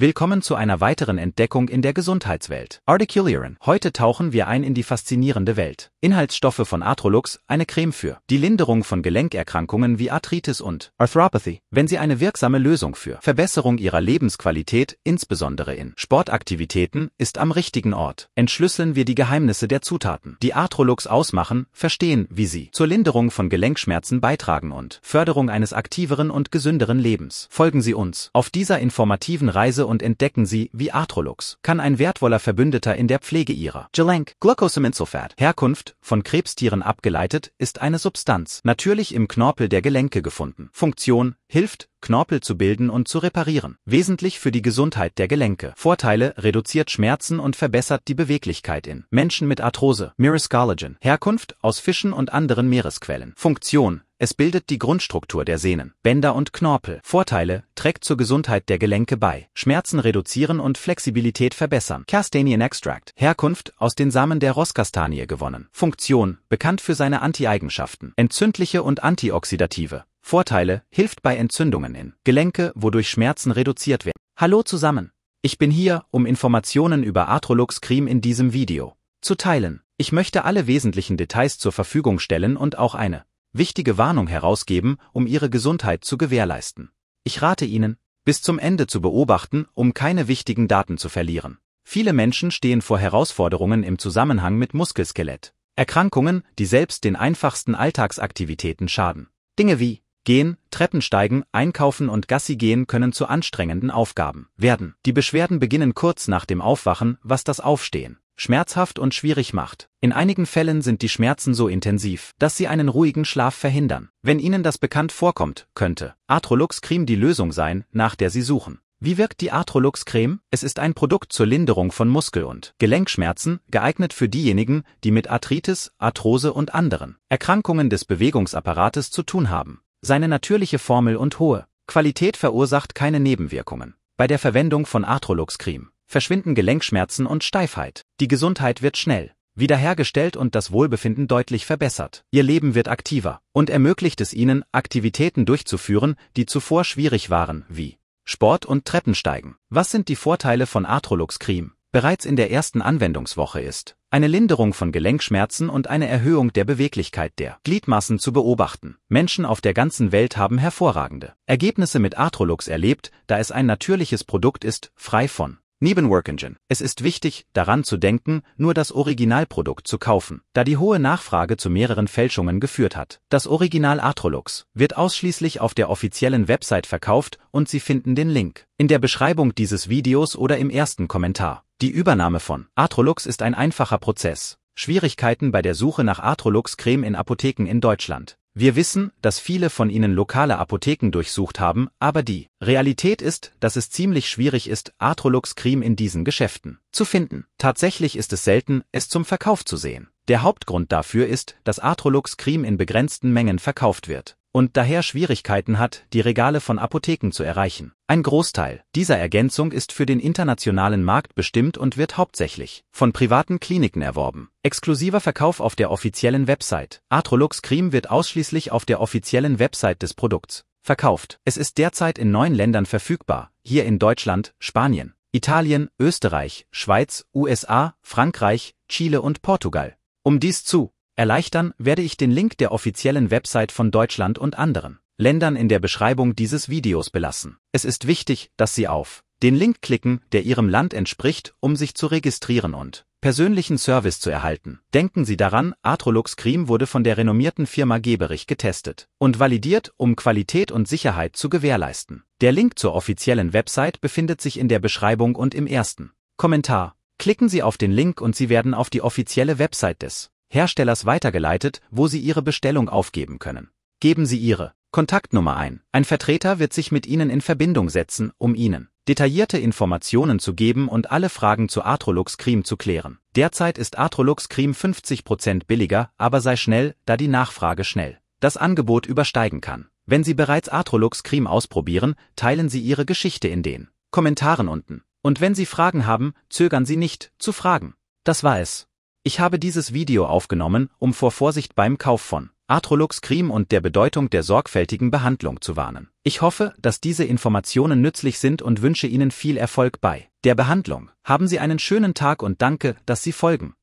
Willkommen zu einer weiteren Entdeckung in der Gesundheitswelt. Articulieren. Heute tauchen wir ein in die faszinierende Welt. Inhaltsstoffe von Arthrolux, eine Creme für die Linderung von Gelenkerkrankungen wie Arthritis und Arthropathy, wenn sie eine wirksame Lösung für Verbesserung ihrer Lebensqualität, insbesondere in Sportaktivitäten, ist am richtigen Ort. Entschlüsseln wir die Geheimnisse der Zutaten, die Arthrolux ausmachen, verstehen, wie sie zur Linderung von Gelenkschmerzen beitragen und Förderung eines aktiveren und gesünderen Lebens. Folgen Sie uns auf dieser informativen Reise und entdecken sie, wie Arthrolux, kann ein wertvoller Verbündeter in der Pflege ihrer Gelenk, Glucosaminsulfat, Herkunft, von Krebstieren abgeleitet, ist eine Substanz, natürlich im Knorpel der Gelenke gefunden. Funktion, hilft, Knorpel zu bilden und zu reparieren. Wesentlich für die Gesundheit der Gelenke. Vorteile, reduziert Schmerzen und verbessert die Beweglichkeit in Menschen mit Arthrose, Miriscollagen. Herkunft, aus Fischen und anderen Meeresquellen. Funktion, es bildet die Grundstruktur der Sehnen, Bänder und Knorpel. Vorteile, trägt zur Gesundheit der Gelenke bei. Schmerzen reduzieren und Flexibilität verbessern. Castanien Extract, Herkunft, aus den Samen der Rosskastanie gewonnen. Funktion, bekannt für seine Anti-Eigenschaften. Entzündliche und antioxidative. Vorteile, hilft bei Entzündungen in Gelenke, wodurch Schmerzen reduziert werden. Hallo zusammen. Ich bin hier, um Informationen über Arthrolux Cream in diesem Video zu teilen. Ich möchte alle wesentlichen Details zur Verfügung stellen und auch eine wichtige Warnung herausgeben, um ihre Gesundheit zu gewährleisten. Ich rate Ihnen, bis zum Ende zu beobachten, um keine wichtigen Daten zu verlieren. Viele Menschen stehen vor Herausforderungen im Zusammenhang mit Muskelskelett. Erkrankungen, die selbst den einfachsten Alltagsaktivitäten schaden. Dinge wie Gehen, Treppensteigen, Einkaufen und Gassi gehen können zu anstrengenden Aufgaben werden. Die Beschwerden beginnen kurz nach dem Aufwachen, was das Aufstehen schmerzhaft und schwierig macht. In einigen Fällen sind die Schmerzen so intensiv, dass sie einen ruhigen Schlaf verhindern. Wenn Ihnen das bekannt vorkommt, könnte Arthrolux Creme die Lösung sein, nach der Sie suchen. Wie wirkt die Arthrolux Creme? Es ist ein Produkt zur Linderung von Muskel- und Gelenkschmerzen, geeignet für diejenigen, die mit Arthritis, Arthrose und anderen Erkrankungen des Bewegungsapparates zu tun haben. Seine natürliche Formel und hohe Qualität verursacht keine Nebenwirkungen. Bei der Verwendung von Arthrolux Creme verschwinden Gelenkschmerzen und Steifheit. Die Gesundheit wird schnell wiederhergestellt und das Wohlbefinden deutlich verbessert. Ihr Leben wird aktiver und ermöglicht es ihnen, Aktivitäten durchzuführen, die zuvor schwierig waren, wie Sport und Treppensteigen. Was sind die Vorteile von Arthrolux Cream? Bereits in der ersten Anwendungswoche ist eine Linderung von Gelenkschmerzen und eine Erhöhung der Beweglichkeit der Gliedmassen zu beobachten. Menschen auf der ganzen Welt haben hervorragende Ergebnisse mit Arthrolux erlebt, da es ein natürliches Produkt ist, frei von Neben WorkEngine. Es ist wichtig, daran zu denken, nur das Originalprodukt zu kaufen, da die hohe Nachfrage zu mehreren Fälschungen geführt hat. Das Original Atrolux wird ausschließlich auf der offiziellen Website verkauft und Sie finden den Link in der Beschreibung dieses Videos oder im ersten Kommentar. Die Übernahme von Atrolux ist ein einfacher Prozess. Schwierigkeiten bei der Suche nach Atrolux Creme in Apotheken in Deutschland. Wir wissen, dass viele von ihnen lokale Apotheken durchsucht haben, aber die Realität ist, dass es ziemlich schwierig ist, Arthrolux-Creme in diesen Geschäften zu finden. Tatsächlich ist es selten, es zum Verkauf zu sehen. Der Hauptgrund dafür ist, dass Arthrolux-Creme in begrenzten Mengen verkauft wird und daher Schwierigkeiten hat, die Regale von Apotheken zu erreichen. Ein Großteil dieser Ergänzung ist für den internationalen Markt bestimmt und wird hauptsächlich von privaten Kliniken erworben. Exklusiver Verkauf auf der offiziellen Website. Atrolux Cream wird ausschließlich auf der offiziellen Website des Produkts verkauft. Es ist derzeit in neun Ländern verfügbar, hier in Deutschland, Spanien, Italien, Österreich, Schweiz, USA, Frankreich, Chile und Portugal. Um dies zu erleichtern, werde ich den Link der offiziellen Website von Deutschland und anderen Ländern in der Beschreibung dieses Videos belassen. Es ist wichtig, dass Sie auf den Link klicken, der Ihrem Land entspricht, um sich zu registrieren und persönlichen Service zu erhalten. Denken Sie daran, Atrolux Cream wurde von der renommierten Firma Geberich getestet und validiert, um Qualität und Sicherheit zu gewährleisten. Der Link zur offiziellen Website befindet sich in der Beschreibung und im ersten Kommentar. Klicken Sie auf den Link und Sie werden auf die offizielle Website des Herstellers weitergeleitet, wo Sie Ihre Bestellung aufgeben können. Geben Sie Ihre Kontaktnummer ein. Ein Vertreter wird sich mit Ihnen in Verbindung setzen, um Ihnen detaillierte Informationen zu geben und alle Fragen zu Atrolux Cream zu klären. Derzeit ist Atrolux Cream 50% billiger, aber sei schnell, da die Nachfrage schnell das Angebot übersteigen kann. Wenn Sie bereits Atrolux Cream ausprobieren, teilen Sie Ihre Geschichte in den Kommentaren unten. Und wenn Sie Fragen haben, zögern Sie nicht, zu fragen. Das war es. Ich habe dieses Video aufgenommen, um vor Vorsicht beim Kauf von Arthrolux Cream und der Bedeutung der sorgfältigen Behandlung zu warnen. Ich hoffe, dass diese Informationen nützlich sind und wünsche Ihnen viel Erfolg bei der Behandlung. Haben Sie einen schönen Tag und danke, dass Sie folgen.